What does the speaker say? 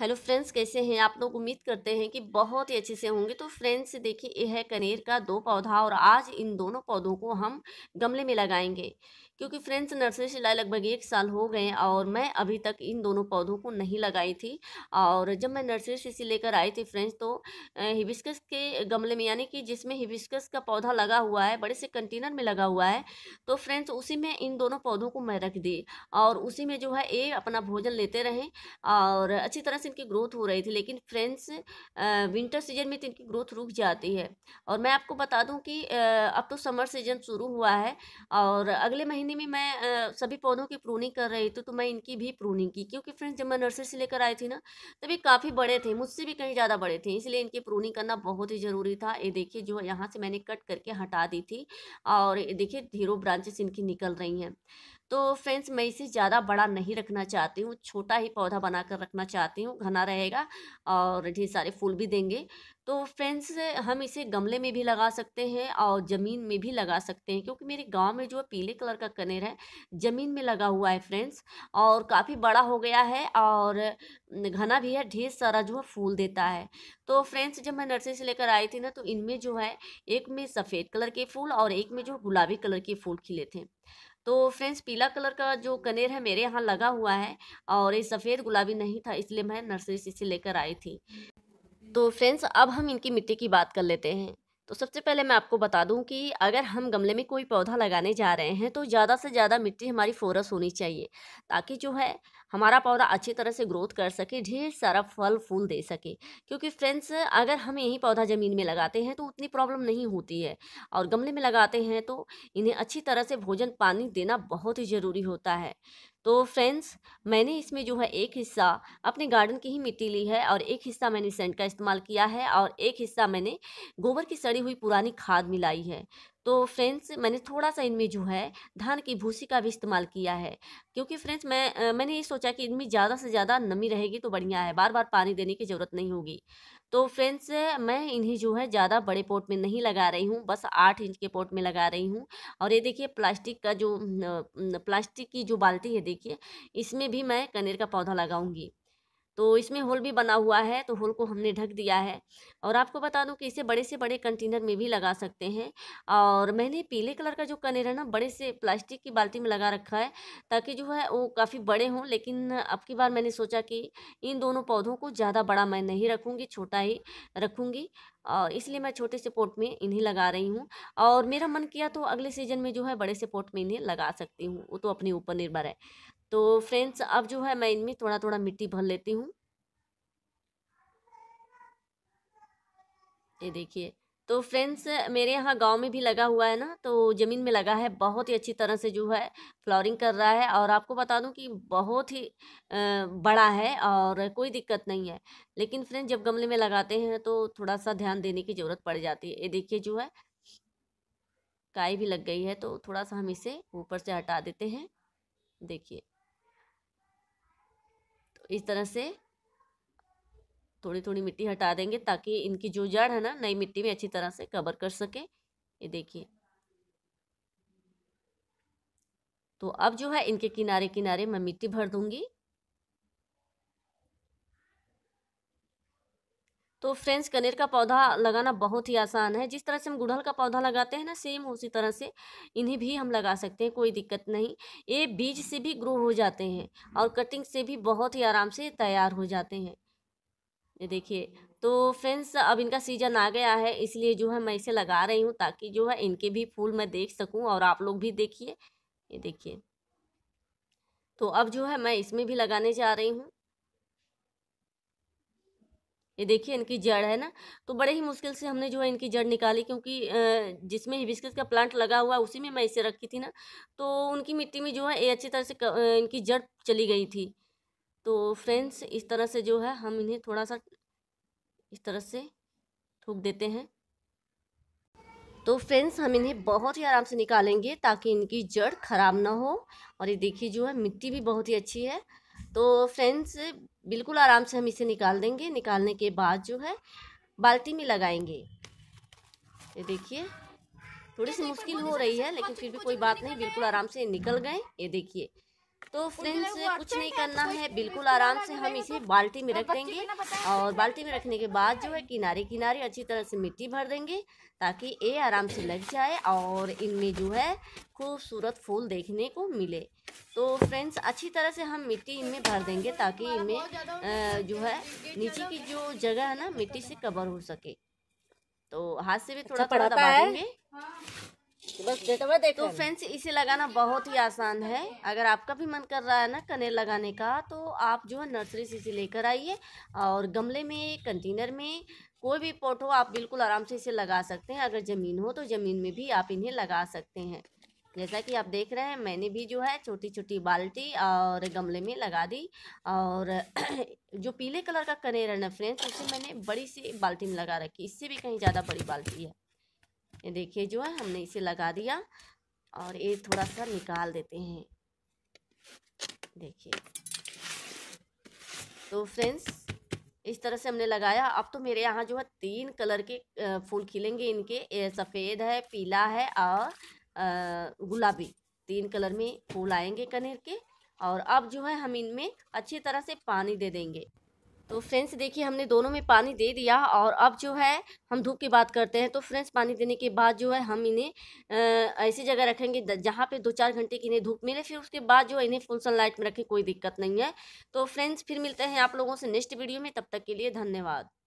hello friends कैसे हैं आप लोग उम्मीद करते हैं कि बहुत ही अच्छे से होंगे तो फ्रेंड्स देखिए यह है कनेर का दो पौधा और आज इन दोनों पौधों को हम गमले में लगाएंगे क्योंकि फ्रेंड्स नर्सरी से लाए लगभग एक साल हो गए और मैं अभी तक इन दोनों पौधों को नहीं लगाई थी और जब मैं नर्सरी से इसे लेकर आई थी फ्रेंड्स तो हिबिस्कस के गमले में यानी कि जिसमें हिबिस्कस का पौधा लगा हुआ है बड़े से कंटेनर में लगा हुआ है तो फ्रेंड्स उसी में इन दोनों पौधों को मैं रख दी और उसी में जो है ये अपना भोजन लेते रहे और अच्छी तरह से इनकी ग्रोथ हो रही थी लेकिन फ्रेंड्स विंटर सीजन में तो इनकी ग्रोथ रुक जाती है और मैं आपको बता दूँ कि अब तो समर सीजन शुरू हुआ है और अगले महीने महीने में मैं आ, सभी पौधों की प्रूनिंग कर रही थी तो मैं इनकी भी प्रूनिंग की क्योंकि फ्रेंड्स जब मैं नर्सरी से लेकर आई थी ना तभी काफ़ी बड़े थे मुझसे भी कहीं ज़्यादा बड़े थे इसलिए इनकी प्रूनिंग करना बहुत ही ज़रूरी था ये देखिए जो यहाँ से मैंने कट करके हटा दी थी और देखिए धीरो ब्रांचेस इनकी निकल रही हैं तो फ्रेंड्स मैं इसे ज़्यादा बड़ा नहीं रखना चाहती हूँ छोटा ही पौधा बना कर रखना चाहती हूँ घना रहेगा और ढेर सारे फूल भी देंगे तो फ्रेंड्स हम इसे गमले में भी लगा सकते हैं और ज़मीन में भी लगा सकते हैं क्योंकि मेरे गांव में जो पीले कलर का कनेर है ज़मीन में लगा हुआ है फ्रेंड्स और काफ़ी बड़ा हो गया है और घना भी है ढेर सारा जो है फूल देता है तो फ्रेंड्स जब मैं नर्सरी से लेकर आई थी ना तो इनमें जो है एक में सफ़ेद कलर के फूल और एक में जो गुलाबी कलर के फूल खिले थे तो फ्रेंड्स पीला कलर का जो कनेर है मेरे यहाँ लगा हुआ है और ये सफ़ेद गुलाबी नहीं था इसलिए मैं नर्सरी से इसे लेकर आई थी तो फ्रेंड्स अब हम इनकी मिट्टी की बात कर लेते हैं तो सबसे पहले मैं आपको बता दूं कि अगर हम गमले में कोई पौधा लगाने जा रहे हैं तो ज़्यादा से ज़्यादा मिट्टी हमारी फोरस होनी चाहिए ताकि जो है हमारा पौधा अच्छी तरह से ग्रोथ कर सके ढेर सारा फल फूल दे सके क्योंकि फ्रेंड्स अगर हम यही पौधा ज़मीन में लगाते हैं तो उतनी प्रॉब्लम नहीं होती है और गमले में लगाते हैं तो इन्हें अच्छी तरह से भोजन पानी देना बहुत ही ज़रूरी होता है तो फ्रेंड्स मैंने इसमें जो है एक हिस्सा अपने गार्डन की ही मिट्टी ली है और एक हिस्सा मैंने सेंट का इस्तेमाल किया है और एक हिस्सा मैंने गोबर की सड़ी हुई पुरानी खाद मिलाई है तो फ्रेंड्स मैंने थोड़ा सा इनमें जो है धान की भूसी का भी इस्तेमाल किया है क्योंकि फ्रेंड्स मैं मैंने ये सोचा कि इनमें ज़्यादा से ज़्यादा नमी रहेगी तो बढ़िया है बार बार पानी देने की ज़रूरत नहीं होगी तो फ्रेंड्स मैं इन्हें जो है ज़्यादा बड़े पोट में नहीं लगा रही हूँ बस आठ इंच के पोट में लगा रही हूँ और ये देखिए प्लास्टिक का जो प्लास्टिक की जो बाल्टी है देखिए इसमें भी मैं कनेर का पौधा लगाऊंगी तो इसमें होल भी बना हुआ है तो होल को हमने ढक दिया है और आपको बता दूं कि इसे बड़े से बड़े कंटेनर में भी लगा सकते हैं और मैंने पीले कलर का जो कनेर है ना बड़े से प्लास्टिक की बाल्टी में लगा रखा है ताकि जो है वो काफ़ी बड़े हों लेकिन अब की बार मैंने सोचा कि इन दोनों पौधों को ज़्यादा बड़ा मैं नहीं रखूँगी छोटा ही रखूँगी और इसलिए मैं छोटे से पोट में इन्हें लगा रही हूँ और मेरा मन किया तो अगले सीजन में जो है बड़े से पोट में इन्हें लगा सकती हूँ वो तो अपने ऊपर निर्भर है तो फ्रेंड्स अब जो है मैं इनमें थोड़ा थोड़ा मिट्टी भर लेती हूँ ये देखिए तो फ्रेंड्स मेरे यहाँ गांव में भी लगा हुआ है ना तो ज़मीन में लगा है बहुत ही अच्छी तरह से जो है फ्लोरिंग कर रहा है और आपको बता दूं कि बहुत ही बड़ा है और कोई दिक्कत नहीं है लेकिन फ्रेंड्स जब गमले में लगाते हैं तो थोड़ा सा ध्यान देने की ज़रूरत पड़ जाती है ये देखिए जो है काई भी लग गई है तो थोड़ा सा हम इसे ऊपर से हटा देते हैं देखिए इस तरह से थोड़ी थोड़ी मिट्टी हटा देंगे ताकि इनकी जो जड़ है ना नई मिट्टी में अच्छी तरह से कवर कर सके ये देखिए तो अब जो है इनके किनारे किनारे मैं मिट्टी भर दूंगी तो फ्रेंड्स कनेर का पौधा लगाना बहुत ही आसान है जिस तरह से हम गुड़हल का पौधा लगाते हैं ना सेम उसी तरह से इन्हें भी हम लगा सकते हैं कोई दिक्कत नहीं ये बीज से भी ग्रो हो जाते हैं और कटिंग से भी बहुत ही आराम से तैयार हो जाते हैं ये देखिए तो फ्रेंड्स अब इनका सीज़न आ गया है इसलिए जो है मैं इसे लगा रही हूँ ताकि जो है इनके भी फूल मैं देख सकूँ और आप लोग भी देखिए ये देखिए तो अब जो है मैं इसमें भी लगाने जा रही हूँ ये देखिए इनकी जड़ है ना तो बड़े ही मुश्किल से हमने जो है इनकी जड़ निकाली क्योंकि जिसमें हिबिस्कस का प्लांट लगा हुआ उसी में मैं इसे रखी थी ना तो उनकी मिट्टी में जो है ये अच्छी तरह से इनकी जड़ चली गई थी तो फ्रेंड्स इस तरह से जो है हम इन्हें थोड़ा सा इस तरह से ठूक देते हैं तो फ्रेंड्स हम इन्हें बहुत ही आराम से निकालेंगे ताकि इनकी जड़ ख़राब ना हो और ये देखिए जो है मिट्टी भी बहुत ही अच्छी है तो फ्रेंड्स बिल्कुल आराम से हम इसे निकाल देंगे निकालने के बाद जो है बाल्टी में लगाएंगे ये देखिए थोड़ी सी मुश्किल हो रही है लेकिन फिर भी कोई बात नहीं बिल्कुल आराम से निकल गए ये देखिए तो फ्रेंड्स कुछ नहीं करना है बिल्कुल आराम से हम इसे तो बाल्टी में रख देंगे और बाल्टी में रखने के बाद जो है किनारे किनारे अच्छी तरह से मिट्टी भर देंगे ताकि ये आराम से लग जाए और इनमें जो है खूबसूरत फूल देखने को मिले तो फ्रेंड्स अच्छी तरह से हम मिट्टी इनमें भर देंगे ताकि इनमें जो है नीचे की जो जगह है ना मिट्टी से कवर हो सके तो हाथ से भी थोड़ा अच्छा थोड़ा दबा देंगे बस देखो तो फ्रेंड्स तो इसे लगाना बहुत ही आसान है अगर आपका भी मन कर रहा है ना कनेर लगाने का तो आप जो है नर्सरी से इसे लेकर आइए और गमले में कंटेनर में कोई भी पॉट हो आप बिल्कुल आराम से इसे लगा सकते हैं अगर ज़मीन हो तो ज़मीन में भी आप इन्हें लगा सकते हैं जैसा कि आप देख रहे हैं मैंने भी जो है छोटी छोटी बाल्टी और गमले में लगा दी और जो पीले कलर का कनेर है ना फ्रेंड्स उसे मैंने बड़ी सी बाल्टी में लगा रखी इससे भी कहीं ज़्यादा बड़ी बाल्टी है ये देखिए जो है हमने इसे लगा दिया और ये थोड़ा सा निकाल देते हैं देखिए तो फ्रेंड्स इस तरह से हमने लगाया अब तो मेरे यहाँ जो है तीन कलर के फूल खिलेंगे इनके सफ़ेद है पीला है और गुलाबी तीन कलर में फूल आएंगे कनेर के और अब जो है हम इनमें अच्छी तरह से पानी दे देंगे तो फ्रेंड्स देखिए हमने दोनों में पानी दे दिया और अब जो है हम धूप की बात करते हैं तो फ्रेंड्स पानी देने के बाद जो है हम इन्हें ऐसी जगह रखेंगे जहाँ पे दो चार घंटे की इन्हें धूप मिले फिर उसके बाद जो है इन्हें फुल सनलाइट में रखें कोई दिक्कत नहीं है तो फ्रेंड्स फिर मिलते हैं आप लोगों से नेक्स्ट वीडियो में तब तक के लिए धन्यवाद